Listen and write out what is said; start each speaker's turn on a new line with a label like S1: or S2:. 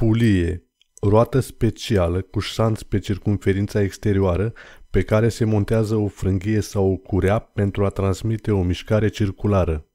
S1: Pulie, roată specială cu șanț pe circumferința exterioară pe care se montează o frânghie sau o curea pentru a transmite o mișcare circulară.